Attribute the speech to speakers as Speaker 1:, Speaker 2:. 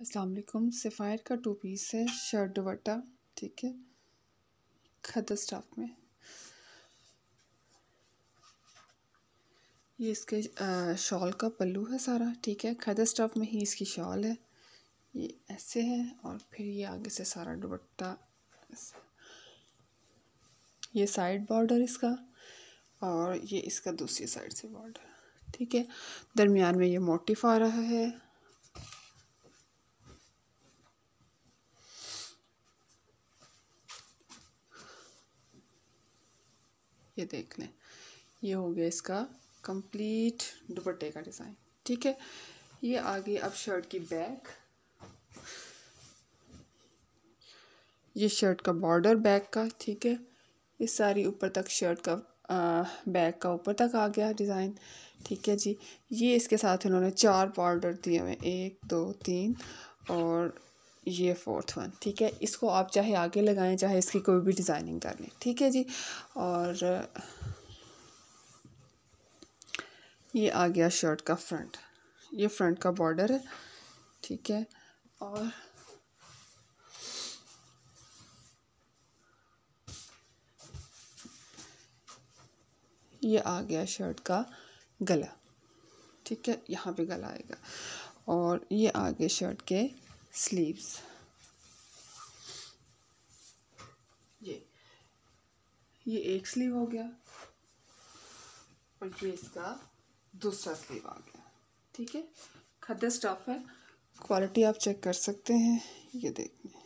Speaker 1: असलकुम सफ़ायर का two piece है शर्ट दुपट्टा ठीक है खद स्टाफ में ये इसके शॉल का पल्लू है सारा ठीक है खद स्टाफ में ही इसकी शॉल है ये ऐसे है और फिर ये आगे से सारा दुपट्टा ये साइड बॉर्डर इसका और ये इसका दूसरी साइड से बॉर्डर ठीक है दरमियान में ये मोटिफ आ रहा है ये देख लें ये हो गया इसका कंप्लीट दुपट्टे का डिज़ाइन ठीक है ये आ गई अब शर्ट की बैक ये शर्ट का बॉर्डर बैक का ठीक है इस सारी ऊपर तक शर्ट का आ, बैक का ऊपर तक आ गया डिज़ाइन ठीक है जी ये इसके साथ इन्होंने चार बॉर्डर दिए हुए एक दो तीन और ये फोर्थ वन ठीक है इसको आप चाहे आगे लगाएं चाहे इसकी कोई भी डिज़ाइनिंग कर लें ठीक है जी और ये आ गया शर्ट का फ्रंट ये फ्रंट का बॉर्डर है ठीक है और ये आ गया शर्ट का गला ठीक है यहाँ पे गला आएगा और ये आगे शर्ट के स्लीव्स ये ये एक स्लीव हो गया और ये इसका दूसरा स्लीव आ गया ठीक है खद्दे स्टफ है क्वालिटी आप चेक कर सकते हैं ये देखिए